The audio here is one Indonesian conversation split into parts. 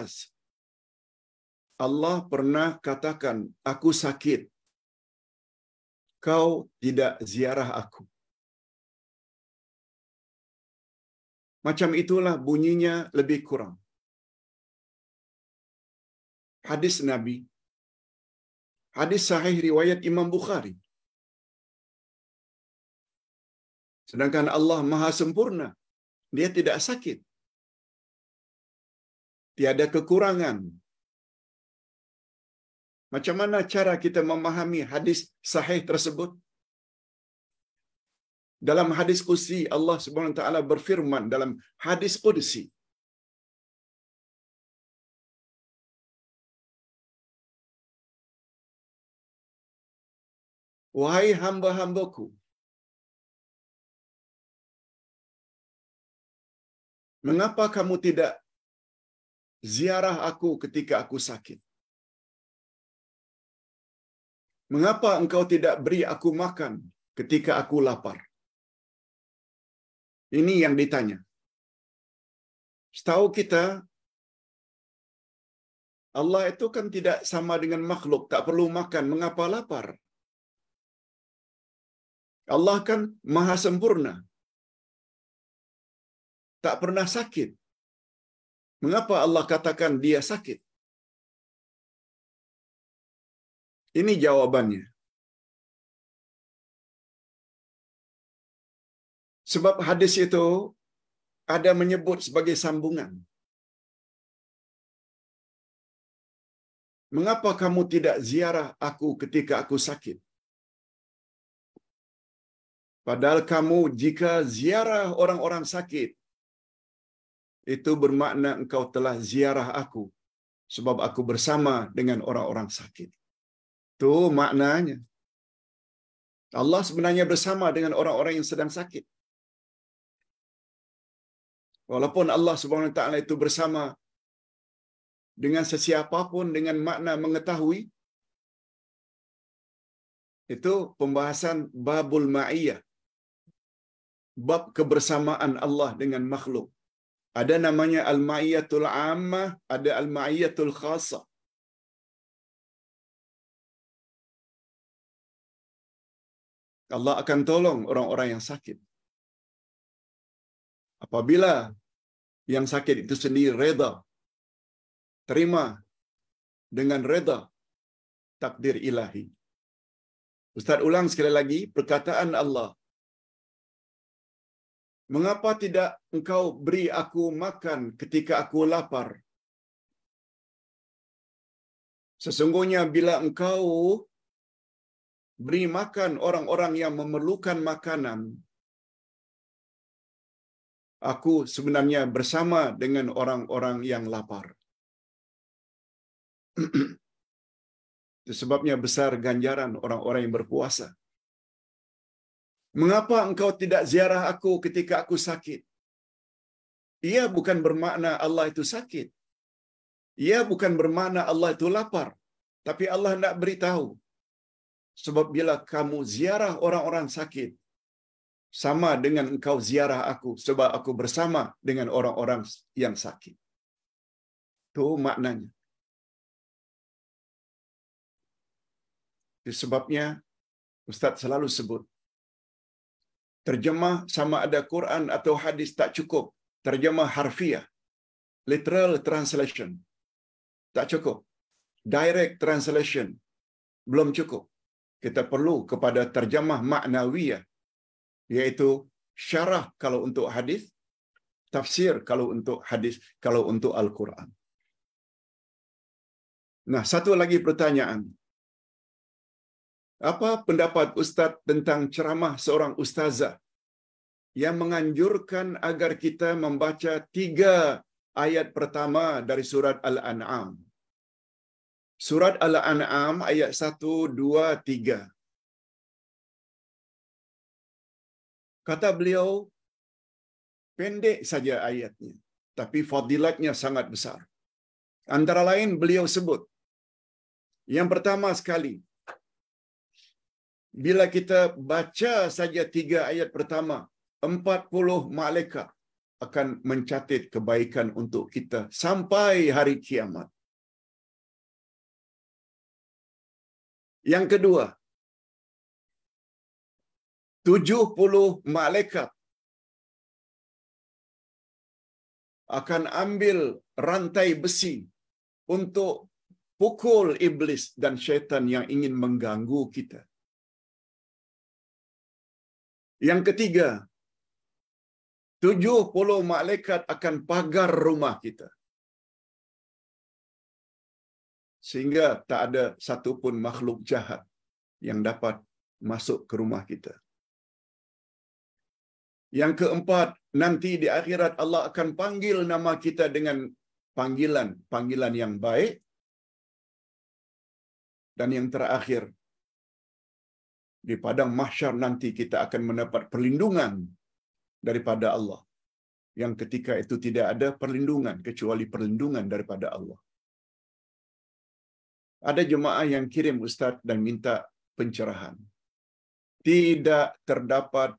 atas. Allah pernah katakan, aku sakit. Kau tidak ziarah aku. Macam itulah bunyinya lebih kurang. Hadis Nabi. Hadis sahih riwayat Imam Bukhari. Sedangkan Allah maha sempurna. Dia tidak sakit tiada kekurangan. Macam mana cara kita memahami hadis sahih tersebut? Dalam hadis Qudsi Allah Subhanahu wa taala berfirman dalam hadis Qudsi Wahai hamba-hambaku, mengapa kamu tidak ziarah aku ketika aku sakit? Mengapa engkau tidak beri aku makan ketika aku lapar? Ini yang ditanya. Setahu kita, Allah itu kan tidak sama dengan makhluk, tak perlu makan. Mengapa lapar? Allah kan maha sempurna. Tak pernah sakit. Mengapa Allah katakan dia sakit? Ini jawabannya. Sebab hadis itu ada menyebut sebagai sambungan. Mengapa kamu tidak ziarah aku ketika aku sakit? Padahal kamu jika ziarah orang-orang sakit, itu bermakna engkau telah ziarah aku sebab aku bersama dengan orang-orang sakit. Itu maknanya. Allah sebenarnya bersama dengan orang-orang yang sedang sakit. Walaupun Allah Subhanahu wa taala itu bersama dengan sesiapa pun dengan makna mengetahui itu pembahasan babul ma'iyah bab kebersamaan Allah dengan makhluk ada namanya al-ma'iyatul ammah, ada al-ma'iyatul khasah. Allah akan tolong orang-orang yang sakit. Apabila yang sakit itu sendiri reda, terima dengan reda takdir ilahi. Ustaz ulang sekali lagi perkataan Allah Mengapa tidak engkau beri aku makan ketika aku lapar? Sesungguhnya bila engkau beri makan orang-orang yang memerlukan makanan, aku sebenarnya bersama dengan orang-orang yang lapar. Itu sebabnya besar ganjaran orang-orang yang berpuasa. Mengapa engkau tidak ziarah aku ketika aku sakit? Ia bukan bermakna Allah itu sakit. Ia bukan bermakna Allah itu lapar. Tapi Allah tidak beritahu. Sebab bila kamu ziarah orang-orang sakit, sama dengan engkau ziarah aku, sebab aku bersama dengan orang-orang yang sakit. Itu maknanya. Itu sebabnya Ustaz selalu sebut, Terjemah sama ada Quran atau hadis tak cukup. Terjemah harfiah. Literal translation. Tak cukup. Direct translation. Belum cukup. Kita perlu kepada terjemah maknawiyah. Iaitu syarah kalau untuk hadis. Tafsir kalau untuk hadis. Kalau untuk Al-Quran. Nah, satu lagi pertanyaan. apa pendapat Ustadz tentang ceramah seorang ustazah yang menganjurkan agar kita membaca tiga ayat pertama dari surat Al-An'am. Surat Al-An'am ayat 1, 2, 3. Kata beliau, pendek saja ayatnya, tapi fadilatnya sangat besar. Antara lain beliau sebut, yang pertama sekali, Bila kita baca saja tiga ayat pertama, empat puluh malaikat akan mencatat kebaikan untuk kita sampai hari kiamat. Yang kedua, tujuh puluh malaikat akan ambil rantai besi untuk pukul iblis dan syaitan yang ingin mengganggu kita. Yang ketiga, 70 malaikat akan pagar rumah kita. Sehingga tak ada satu pun makhluk jahat yang dapat masuk ke rumah kita. Yang keempat, nanti di akhirat Allah akan panggil nama kita dengan panggilan-panggilan yang baik. Dan yang terakhir, di padang mahsyar nanti kita akan mendapat perlindungan daripada Allah. Yang ketika itu tidak ada perlindungan kecuali perlindungan daripada Allah. Ada jemaah yang kirim ustaz dan minta pencerahan. Tidak terdapat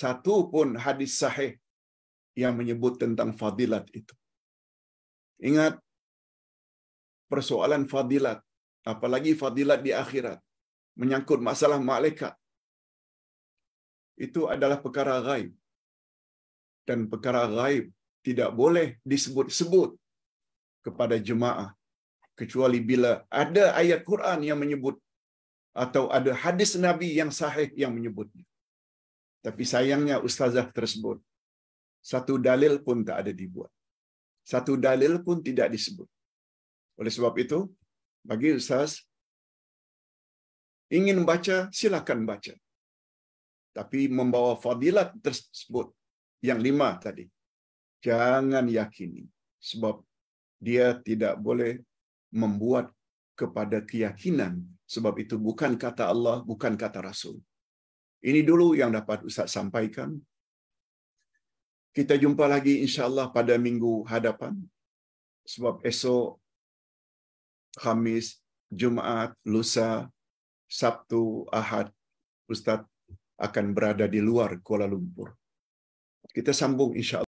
satu pun hadis sahih yang menyebut tentang fadilat itu. Ingat persoalan fadilat, apalagi fadilat di akhirat menyangkut masalah malaikat. Itu adalah perkara gaib. Dan perkara gaib tidak boleh disebut-sebut kepada jemaah. Kecuali bila ada ayat Quran yang menyebut atau ada hadis Nabi yang sahih yang menyebutnya. Tapi sayangnya ustazah tersebut, satu dalil pun tak ada dibuat. Satu dalil pun tidak disebut. Oleh sebab itu, bagi ustaz, Ingin baca, silakan baca. Tapi membawa fadilat tersebut, yang lima tadi, jangan yakini. Sebab dia tidak boleh membuat kepada keyakinan. Sebab itu bukan kata Allah, bukan kata Rasul. Ini dulu yang dapat Ustaz sampaikan. Kita jumpa lagi insya-Allah pada minggu hadapan. Sebab esok Kamis Jumaat, Lusa, Sabtu, Ahad, Ustadz akan berada di luar Kuala Lumpur. Kita sambung insya Allah.